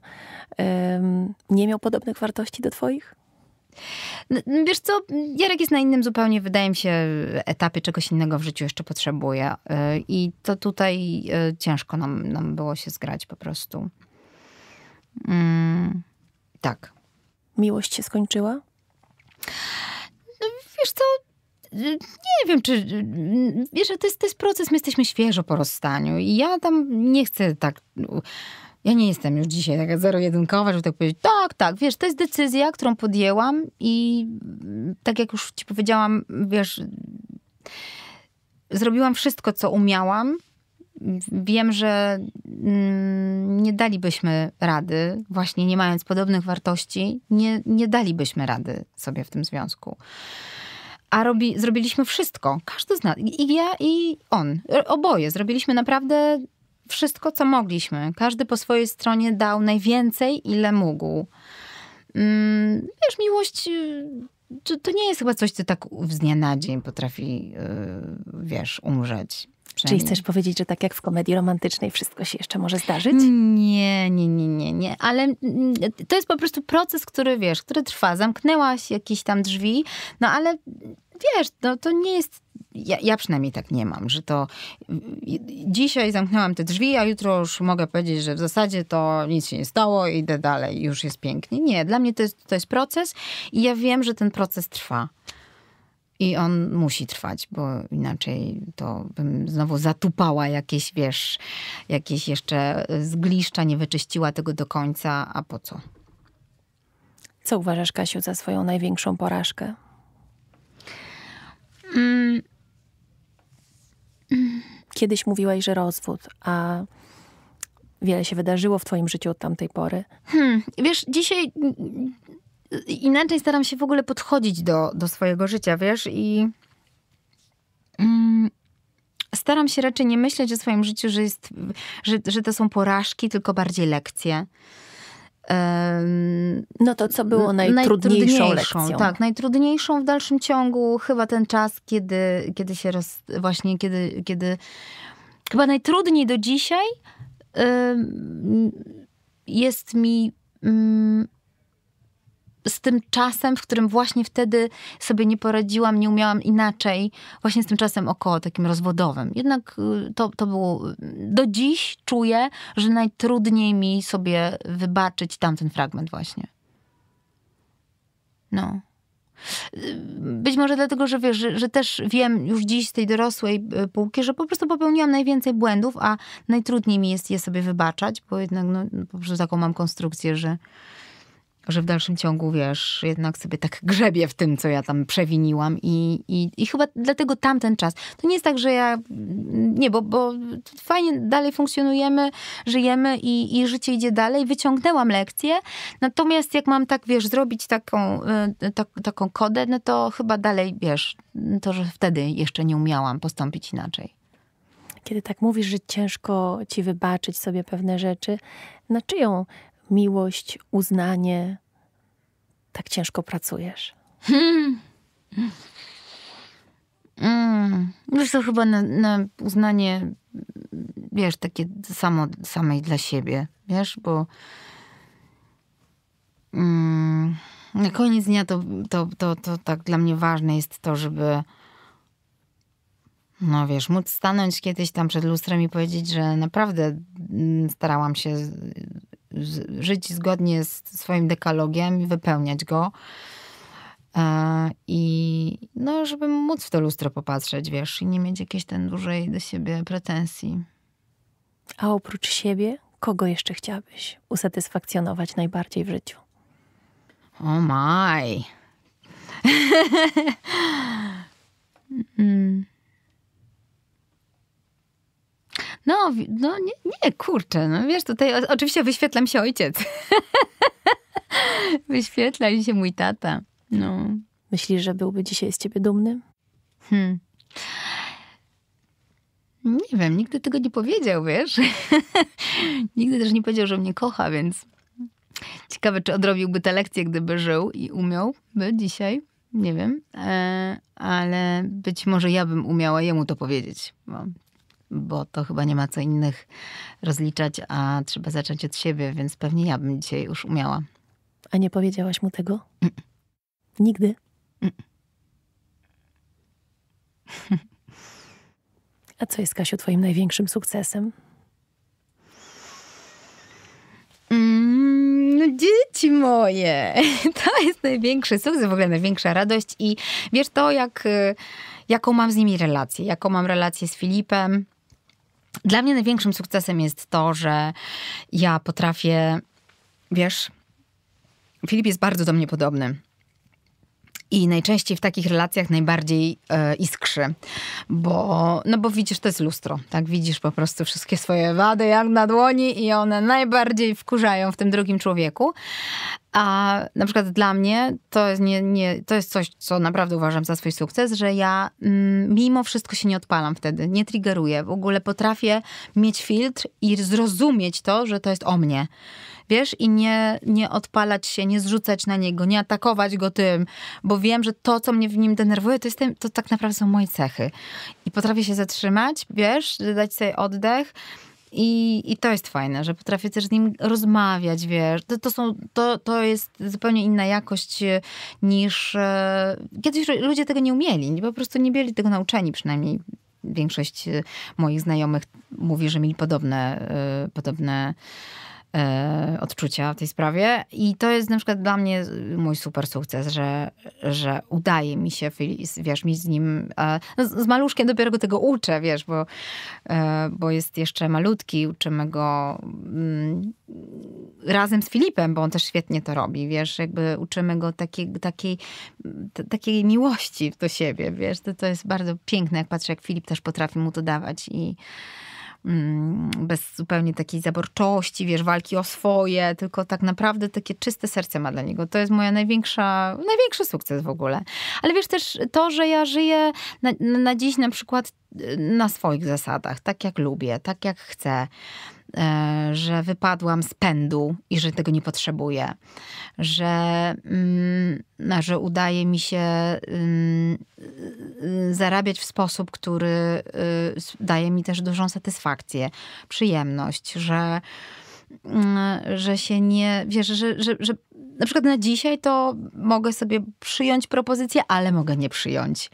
um, nie miał podobnych wartości do twoich? Wiesz co, Jarek jest na innym zupełnie, wydaje mi się, etapie czegoś innego w życiu jeszcze potrzebuje. Y, I to tutaj y, ciężko nam, nam było się zgrać po prostu. Mm. Tak. Miłość się skończyła? No, wiesz co, nie wiem, czy. Wiesz, to jest, to jest proces, my jesteśmy świeżo po rozstaniu i ja tam nie chcę tak. Ja nie jestem już dzisiaj taka zero-jedynkowa, żeby tak powiedzieć, tak, tak, wiesz, to jest decyzja, którą podjęłam i tak jak już ci powiedziałam, wiesz, zrobiłam wszystko, co umiałam wiem, że mm, nie dalibyśmy rady, właśnie nie mając podobnych wartości, nie, nie dalibyśmy rady sobie w tym związku. A robi, zrobiliśmy wszystko, każdy z nas, i ja, i on, e, oboje. Zrobiliśmy naprawdę wszystko, co mogliśmy. Każdy po swojej stronie dał najwięcej, ile mógł. Mm, wiesz, miłość y, to, to nie jest chyba coś, co tak z dnia na dzień potrafi, y, wiesz, umrzeć przynajmniej. Czyli chcesz powiedzieć, że tak jak w komedii romantycznej wszystko się jeszcze może zdarzyć? Nie, nie, nie, nie, nie. Ale mm, to jest po prostu proces, który wiesz, który trwa. Zamknęłaś jakieś tam drzwi, no ale mm, wiesz, no to nie jest. Ja, ja, przynajmniej tak nie mam, że to y, y, dzisiaj zamknęłam te drzwi, a jutro już mogę powiedzieć, że w zasadzie to nic się nie stało, idę dalej, już jest pięknie. Nie, dla mnie to jest, to jest proces i ja wiem, że ten proces trwa. I on musi trwać, bo inaczej to bym znowu zatupała jakieś, wiesz, jakieś jeszcze y, zgliszcza, nie wyczyściła tego do końca, a po co? Co uważasz, Kasiu, za swoją największą porażkę? Mm. Kiedyś mówiłaś, że rozwód, a wiele się wydarzyło w twoim życiu od tamtej pory. Hmm, wiesz, dzisiaj inaczej staram się w ogóle podchodzić do, do swojego życia, wiesz, i mm, staram się raczej nie myśleć o swoim życiu, że, jest, że, że to są porażki, tylko bardziej lekcje. no to co było najtrudniejszą, najtrudniejszą lekcją? Tak, najtrudniejszą w dalszym ciągu chyba ten czas, kiedy, kiedy się roz, właśnie, kiedy, kiedy chyba najtrudniej do dzisiaj jest mi mm, z tym czasem, w którym właśnie wtedy sobie nie poradziłam, nie umiałam inaczej, właśnie z tym czasem około takim rozwodowym. Jednak y, to, to było, y, do dziś czuję, że najtrudniej mi sobie wybaczyć tamten fragment właśnie. No. Y, być może dlatego, że wiesz, że, że, też wiem już dziś z tej dorosłej półki, że po prostu popełniłam najwięcej błędów, a najtrudniej mi jest je sobie wybaczać, bo jednak no, po prostu taką mam konstrukcję, że, że w dalszym ciągu, wiesz, jednak sobie tak grzebie w tym, co ja tam przewiniłam i, i, i chyba dlatego tamten czas. To nie jest tak, że ja, nie, bo, bo fajnie dalej funkcjonujemy, żyjemy i, i życie idzie dalej, wyciągnęłam lekcje, natomiast jak mam tak, wiesz, zrobić taką, y, tak, taką kodę, no to chyba dalej, wiesz, to, że wtedy jeszcze nie umiałam postąpić inaczej kiedy tak mówisz, że ciężko ci wybaczyć sobie pewne rzeczy, na czyją miłość, uznanie, tak ciężko pracujesz? Hmm. hmm. Wiesz, to chyba na, na, uznanie, wiesz, takie samo, samej dla siebie, wiesz, bo mm, na koniec dnia to, to, to, to tak dla mnie ważne jest to, żeby no wiesz, móc stanąć kiedyś tam przed lustrem i powiedzieć, że naprawdę mm, starałam się żyć zgodnie z swoim dekalogiem i wypełniać go. E, I no, żeby móc w to lustro popatrzeć, wiesz, i nie mieć jakiejś ten dużej do siebie pretensji. A oprócz siebie, kogo jeszcze chciałabyś usatysfakcjonować najbardziej w życiu? O oh my! mm. No, no nie, nie, kurczę, no wiesz, tutaj oczywiście wyświetlam się ojciec. Wyświetla się mój tata. No. Myślisz, że byłby dzisiaj z ciebie dumny? Hmm. Nie wiem, nigdy tego nie powiedział, wiesz? nigdy też nie powiedział, że mnie kocha, więc ciekawe, czy odrobiłby te lekcje, gdyby żył i umiałby dzisiaj. Nie wiem, e, ale być może ja bym umiała jemu to powiedzieć. Bo bo to chyba nie ma co innych rozliczać, a trzeba zacząć od siebie, więc pewnie ja bym dzisiaj już umiała. A nie powiedziałaś mu tego? Mm. Nigdy? Mm. A co jest, Kasiu, twoim największym sukcesem? Mm, no dzieci moje. To jest największy sukces, w ogóle największa radość. I wiesz to, jak, y, jaką mam z nimi relację. Jaką mam relację z Filipem, dla mnie największym sukcesem jest to, że ja potrafię, wiesz, Filip jest bardzo do mnie podobny. I najczęściej w takich relacjach najbardziej e, iskrzy, bo, no bo widzisz, to jest lustro, tak? Widzisz po prostu wszystkie swoje wady jak na dłoni i one najbardziej wkurzają w tym drugim człowieku. A na przykład dla mnie to jest, nie, nie, to jest coś, co naprawdę uważam za swój sukces, że ja mm, mimo wszystko się nie odpalam wtedy, nie triggeruję. W ogóle potrafię mieć filtr i zrozumieć to, że to jest o mnie wiesz, i nie, nie odpalać się, nie zrzucać na niego, nie atakować go tym, bo wiem, że to, co mnie w nim denerwuje, to, jestem, to tak naprawdę są moje cechy. I potrafię się zatrzymać, wiesz, dać sobie oddech. I, I to jest fajne, że potrafię też z nim rozmawiać, wiesz. To, to, są, to, to jest zupełnie inna jakość e, niż. E, kiedyś ludzie tego nie umieli, po prostu nie byli tego nauczeni, przynajmniej większość e, moich znajomych mówi, że mieli podobne, e, podobne E, odczucia w tej sprawie. I to jest na przykład dla mnie mój super sukces, że, że udaje mi się, wiesz, mi z nim, e, no z maluszkiem dopiero go tego uczę, wiesz, bo, e, bo jest jeszcze malutki, uczymy go mm, razem z Filipem, bo on też świetnie to robi, wiesz, jakby uczymy go takiej, takiej, takiej miłości do siebie, wiesz, to, to jest bardzo piękne, jak patrzę, jak Filip też potrafi mu to dawać i Mm, bez zupełnie takiej zaborczości, wiesz, walki o swoje, tylko tak naprawdę takie czyste serce ma dla niego. To jest moja największa, największy sukces w ogóle. Ale wiesz też to, że ja żyję na, na dziś na przykład y, na swoich zasadach, tak jak lubię, tak jak chcę. E, że wypadłam z pędu i że tego nie potrzebuję, że, mm, no, że udaje mi się mm, y, zarabiać w sposób, który y, daje mi też dużą satysfakcję, przyjemność, że mm, że się nie, wiesz, że, że, że na przykład na dzisiaj to mogę sobie przyjąć propozycję, ale mogę nie przyjąć.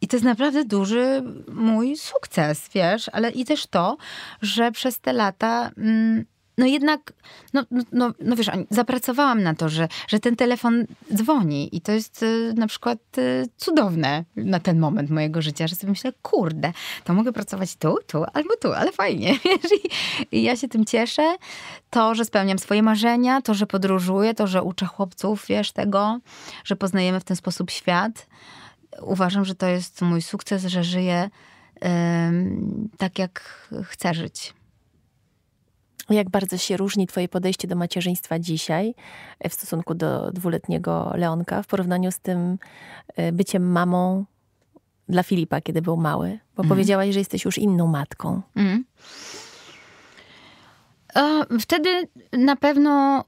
I to jest naprawdę duży mój sukces, wiesz, ale i też to, że przez te lata. Mm, no jednak, no, no, no, no wiesz, zapracowałam na to, że, że ten telefon dzwoni i to jest e, na przykład e, cudowne na ten moment mojego życia, że sobie myślę, kurde, to mogę pracować tu, tu albo tu, ale fajnie, wiesz, i, i ja się tym cieszę. To, że spełniam swoje marzenia, to, że podróżuję, to, że uczę chłopców, wiesz, tego, że poznajemy w ten sposób świat. Uważam, że to jest mój sukces, że żyję tak, jak chcę żyć. Jak bardzo się różni Twoje podejście do macierzyństwa dzisiaj e, w stosunku do dwuletniego Leonka w porównaniu z tym e, byciem mamą dla Filipa, kiedy był mały? Bo mm. powiedziałaś, że jesteś już inną matką. Mm. E, wtedy na pewno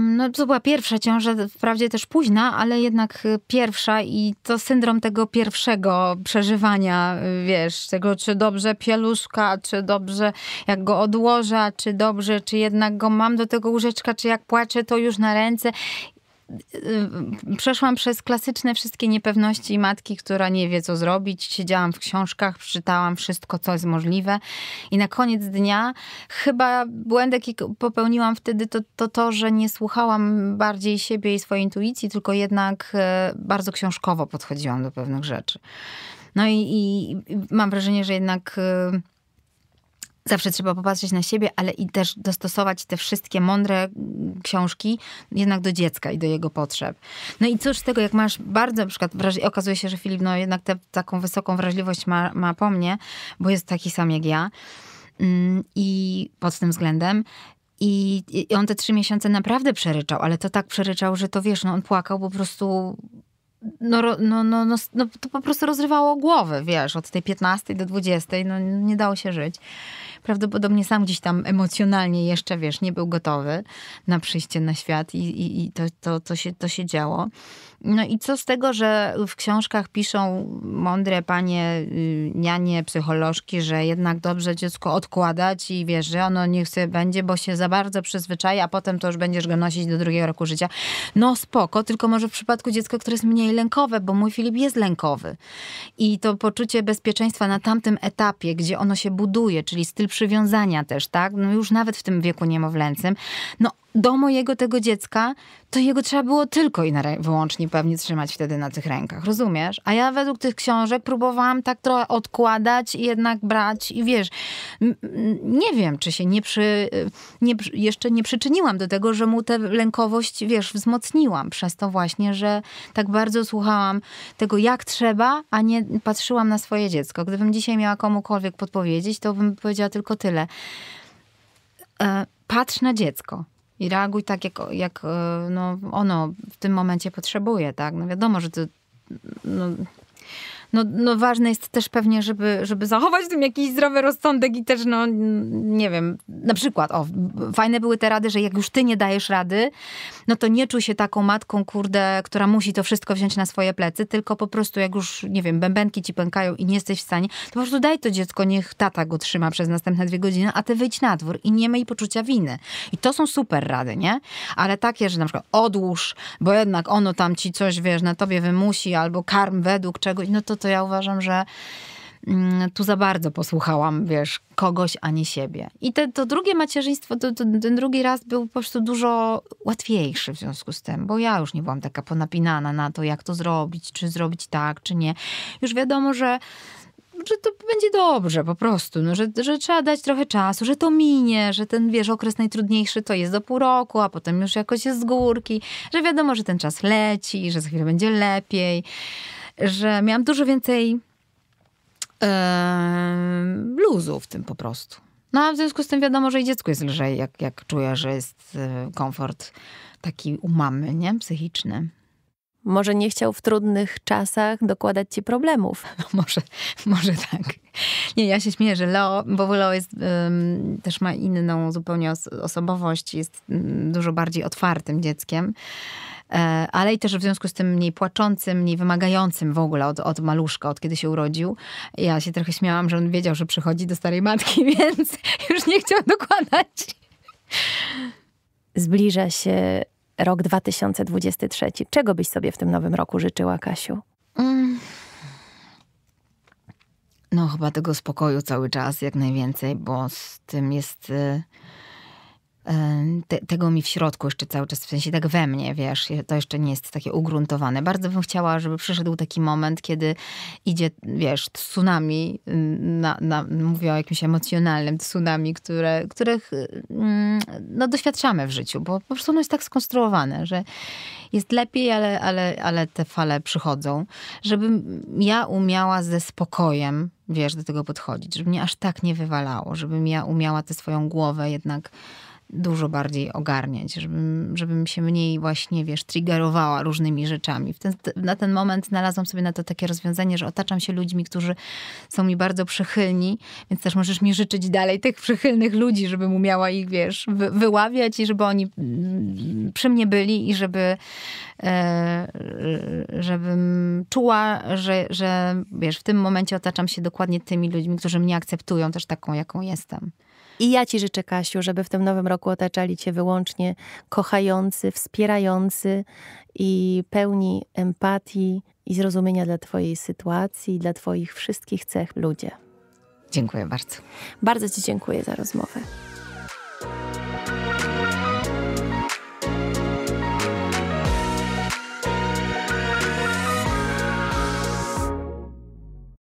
no, to była pierwsza ciąża, wprawdzie też późna, ale jednak y, pierwsza i to syndrom tego pierwszego przeżywania, y, wiesz, tego czy dobrze pieluszka, czy dobrze jak go odłoża, czy dobrze, czy jednak go mam do tego łóżeczka, czy jak płaczę, to już na ręce. Y, y, przeszłam przez klasyczne wszystkie niepewności matki, która nie wie, co zrobić. Siedziałam w książkach, czytałam wszystko, co jest możliwe. I na koniec dnia chyba błędek, jaki popełniłam wtedy, to, to to, że nie słuchałam bardziej siebie i swojej intuicji, tylko jednak e, bardzo książkowo podchodziłam do pewnych rzeczy. No i, i mam wrażenie, że jednak e, Zawsze trzeba popatrzeć na siebie, ale i też dostosować te wszystkie mądre mm, książki jednak do dziecka i do jego potrzeb. No i cóż z tego, jak masz bardzo, na przykład okazuje się, że Filip no jednak te, taką wysoką wrażliwość ma, ma po mnie, bo jest taki sam jak ja. Mm, I pod tym względem, i, I, on te trzy miesiące naprawdę przeryczał, ale to tak przeryczał, że to wiesz, no on płakał po prostu. No, no, no, no, no to po prostu rozrywało głowę, wiesz, od tej 15 do 20, no nie dało się żyć prawdopodobnie sam gdzieś tam emocjonalnie jeszcze, wiesz, nie był gotowy na przyjście na świat i, i, i to, to, to, się, to się działo. No i co z tego, że w książkach piszą mądre panie, y, nianie, psycholożki, że jednak dobrze dziecko odkładać i wiesz, że ono niech sobie będzie, bo się za bardzo przyzwyczai, a potem to już będziesz go nosić do drugiego roku życia. No spoko, tylko może w przypadku dziecka, które jest mniej lękowe, bo mój Filip jest lękowy. I to poczucie bezpieczeństwa na tamtym etapie, gdzie ono się buduje, czyli styl przywiązania też, tak? No już nawet w tym wieku niemowlęcym. No do mojego tego dziecka, to jego trzeba było tylko i wyłącznie pewnie trzymać wtedy na tych rękach, rozumiesz? A ja według tych książek próbowałam tak trochę odkładać i jednak brać i wiesz, nie wiem, czy się nie, przy, y, nie jeszcze nie przyczyniłam do tego, że mu tę lękowość, wiesz, wzmocniłam przez to właśnie, że tak bardzo słuchałam tego, jak trzeba, a nie patrzyłam na swoje dziecko. Gdybym dzisiaj miała komukolwiek podpowiedzieć, to bym powiedziała tylko tyle. E, patrz na dziecko i reaguj tak, jak, jak e, no, ono w tym momencie potrzebuje, tak? No wiadomo, że to no, no, no ważne jest też pewnie, żeby, żeby zachować w tym jakiś zdrowy rozsądek i też, no nie wiem, na przykład, o, fajne były te rady, że jak już ty nie dajesz rady, no to nie czuj się taką matką, kurde, która musi to wszystko wziąć na swoje plecy, tylko po prostu jak już, nie wiem, bębenki ci pękają i nie jesteś w stanie, to po prostu daj to dziecko, niech tata go trzyma przez następne dwie godziny, a ty wyjdź na dwór i nie miej poczucia winy. I to są super rady, nie? Ale takie, że na przykład odłóż, bo jednak ono tam ci coś, wiesz, na tobie wymusi, albo karm według czegoś, no to to ja uważam, że mm, tu za bardzo posłuchałam, wiesz, kogoś, a nie siebie. I te, to drugie macierzyństwo, to, to, ten drugi raz był po prostu dużo łatwiejszy w związku z tym, bo ja już nie byłam taka ponapinana na to, jak to zrobić, czy zrobić tak, czy nie. Już wiadomo, że że to będzie dobrze po prostu, no, że, że trzeba dać trochę czasu, że to minie, że ten, wiesz, okres najtrudniejszy to jest do pół roku, a potem już jakoś jest z górki, że wiadomo, że ten czas leci, że za chwilę będzie lepiej że miałam dużo więcej yy, luzu w tym po prostu. No a w związku z tym wiadomo, że i dziecku jest lżej, jak, jak czuję, że jest e, komfort taki u mamy, nie? Psychiczny. Może nie chciał w trudnych czasach dokładać ci problemów. No może, może tak. Nie, ja się śmieję, że Leo, bo Leo jest, ym, też ma inną zupełnie osobowość, jest mm, dużo bardziej otwartym dzieckiem. E, ale i też w związku z tym mniej płaczącym, mniej wymagającym w ogóle od, od maluszka, od kiedy się urodził. Ja się trochę śmiałam, że on wiedział, że przychodzi do starej matki, więc już nie chciał dokładać. Zbliża się rok 2023. Czego byś sobie w tym nowym roku życzyła, Kasiu? Mm. No, chyba tego spokoju cały czas, jak najwięcej, bo z tym jest. Y te, tego mi w środku jeszcze cały czas, w sensie tak we mnie, wiesz, to jeszcze nie jest takie ugruntowane. Bardzo bym chciała, żeby przyszedł taki moment, kiedy idzie, wiesz, tsunami, na, na, mówię o jakimś emocjonalnym tsunami, które, których mm, no, doświadczamy w życiu, bo po prostu ono jest tak skonstruowane, że jest lepiej, ale, ale, ale te fale przychodzą. Żebym ja umiała ze spokojem, wiesz, do tego podchodzić, żeby mnie aż tak nie wywalało, żebym ja umiała tę swoją głowę jednak dużo bardziej ogarniać, żebym, żebym się mniej właśnie, wiesz, triggerowała różnymi rzeczami. Ten, na ten moment znalazłam sobie na to takie rozwiązanie, że otaczam się ludźmi, którzy są mi bardzo przychylni, więc też możesz mi życzyć dalej tych przychylnych ludzi, żebym umiała ich, wiesz, wy, wyławiać i żeby oni mm, przy mnie byli i żeby e, żebym czuła, że, że wiesz, w tym momencie otaczam się dokładnie tymi ludźmi, którzy mnie akceptują też taką, jaką jestem. I ja Ci życzę, Kasiu, żeby w tym nowym roku otaczali Cię wyłącznie kochający, wspierający i pełni empatii i zrozumienia dla Twojej sytuacji, dla Twoich wszystkich cech ludzie. Dziękuję bardzo. Bardzo Ci dziękuję za rozmowę.